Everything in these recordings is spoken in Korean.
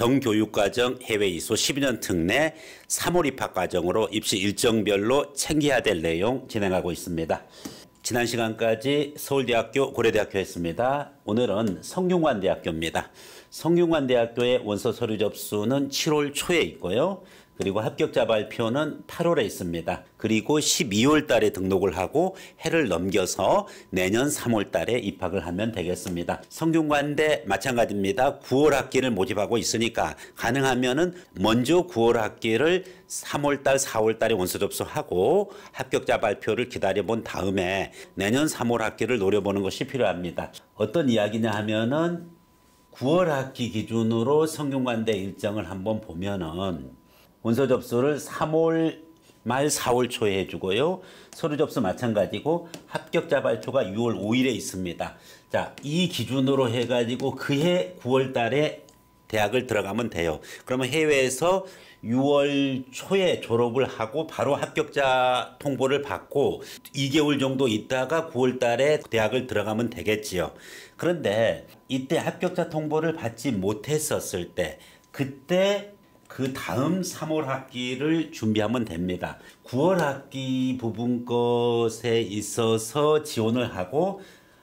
정교육과정 해외 이수 12년 특례 3월 입학 과정으로 입시 일정별로 챙겨야 될 내용 진행하고 있습니다. 지난 시간까지 서울대학교 고려대학교 했습니다. 오늘은 성균관대학교입니다. 성균관대학교의 원서 서류 접수는 7월 초에 있고요. 그리고 합격자 발표는 8월에 있습니다. 그리고 12월 달에 등록을 하고 해를 넘겨서 내년 3월 달에 입학을 하면 되겠습니다. 성균관대 마찬가지입니다. 9월 학기를 모집하고 있으니까 가능하면은 먼저 9월 학기를 3월 달, 4월 달에 원서 접수하고 합격자 발표를 기다려 본 다음에 내년 3월 학기를 노려보는 것이 필요합니다. 어떤 이야기냐 하면은 9월 학기 기준으로 성균관대 일정을 한번 보면은 원서 접수를 3월 말 4월 초에 해주고요. 서류 접수 마찬가지고 합격자 발표가 6월 5일에 있습니다. 자, 이 기준으로 해가지고 그해 9월 달에 대학을 들어가면 돼요. 그러면 해외에서 6월 초에 졸업을 하고 바로 합격자 통보를 받고 2개월 정도 있다가 9월 달에 대학을 들어가면 되겠지요. 그런데 이때 합격자 통보를 받지 못했었을 때 그때 그 다음 3월 학기를 준비하면 됩니다. 9월 학기 부분 것에 있어서 지원을 하고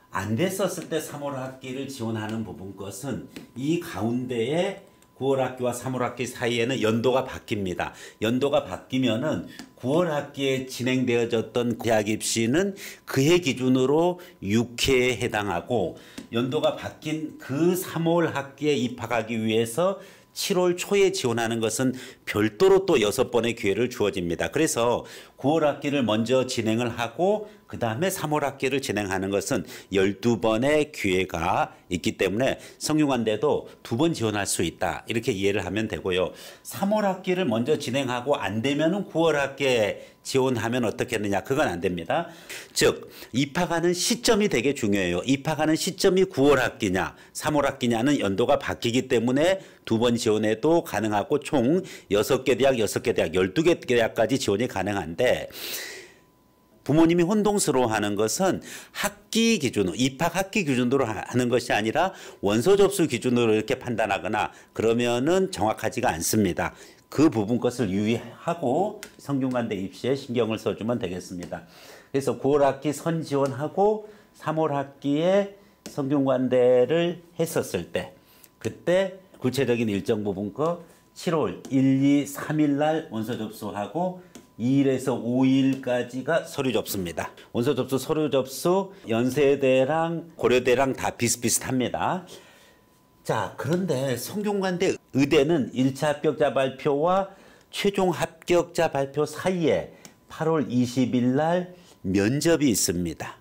안 됐었을 때 3월 학기를 지원하는 부분 것은 이 가운데에 9월 학기와 3월 학기 사이에는 연도가 바뀝니다. 연도가 바뀌면은 9월 학기에 진행되어졌던 대학 입시는 그해 기준으로 6회에 해당하고 연도가 바뀐 그 3월 학기에 입학하기 위해서 7월 초에 지원하는 것은 별도로 또 여섯 번의 기회를 주어집니다. 그래서 9월 학기를 먼저 진행을 하고 그 다음에 3월 학기를 진행하는 것은 12번의 기회가 있기 때문에 성균관대도 두 번 지원할 수 있다. 이렇게 이해를 하면 되고요. 3월 학기를 먼저 진행하고 안되면 9월 학기에 지원하면 어떻겠느냐. 그건 안 됩니다. 즉, 입학하는 시점이 되게 중요해요. 입학하는 시점이 9월 학기냐, 3월 학기냐는 연도가 바뀌기 때문에 두번 지원해도 가능하고 총6개 대학, 6개 대학, 1 2개 대학까지 지원이 가능한데 부모님이 혼동스러워하는 것은 학기 기준으로 입학 학기 기준으로 하는 것이 아니라 원서 접수 기준으로 이렇게 판단하거나 그러면은 정확하지가 않습니다. 그 부분 것을 유의하고 성균관대 입시에 신경을 써주면 되겠습니다. 그래서 9월 학기 선 지원하고 3월 학기에 성균관대를 했었을 때 그때 구체적인 일정 부분 거 7월 1, 2, 3일 날 원서 접수하고 2일에서 5일까지가 서류 접수입니다. 원서 접수, 서류 접수, 연세대랑 고려대랑 다 비슷비슷합니다. 자, 그런데 성균관대 의대는 1차 합격자 발표와 최종 합격자 발표 사이에 8월 20일 날 면접이 있습니다.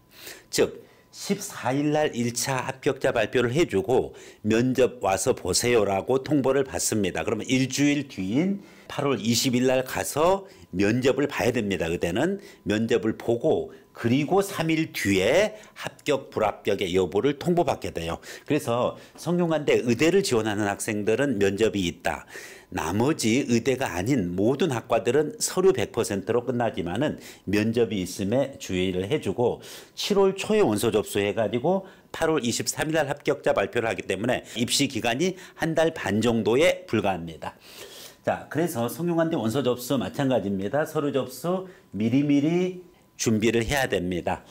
즉, 14일 날 1차 합격자 발표를 해주고 면접 와서 보세요라고 통보를 받습니다. 그러면 일주일 뒤인 8월 20일 날 가서 면접을 봐야 됩니다. 그때는 면접을 보고 그리고 3일 뒤에 합격 불합격의 여부를 통보받게 돼요. 그래서 성균관대 의대를 지원하는 학생들은 면접이 있다. 나머지 의대가 아닌 모든 학과들은 서류 100%로 끝나지만은 면접이 있음에 주의를 해주고 7월 초에 원서 접수해가지고 8월 23일 날 합격자 발표를 하기 때문에 입시 기간이 한 달 반 정도에 불과합니다. 자, 그래서 성균한테 원서 접수 마찬가지입니다. 서류 접수 미리미리 준비를 해야 됩니다.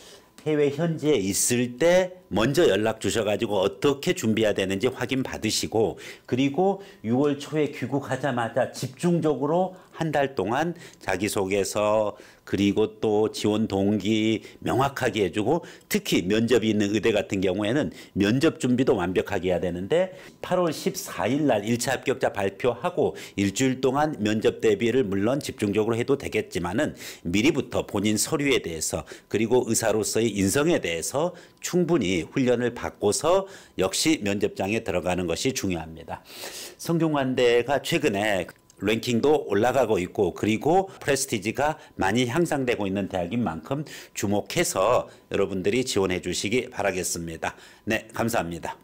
해외 현지에 있을 때 먼저 연락 주셔가지고 어떻게 준비해야 되는지 확인 받으시고 그리고 6월 초에 귀국하자마자 집중적으로 한달 동안 자기소개서 그리고 또 지원 동기 명확하게 해주고 특히 면접이 있는 의대 같은 경우에는 면접 준비도 완벽하게 해야 되는데 8월 14일 날 1차 합격자 발표하고 일주일 동안 면접 대비를 물론 집중적으로 해도 되겠지만은 미리부터 본인 서류에 대해서 그리고 의사로서의 인성에 대해서 충분히 훈련을 받고서 역시 면접장에 들어가는 것이 중요합니다. 성균관대가 최근에 랭킹도 올라가고 있고 그리고 프레스티지가 많이 향상되고 있는 대학인 만큼 주목해서 여러분들이 지원해 주시기 바라겠습니다. 네, 감사합니다.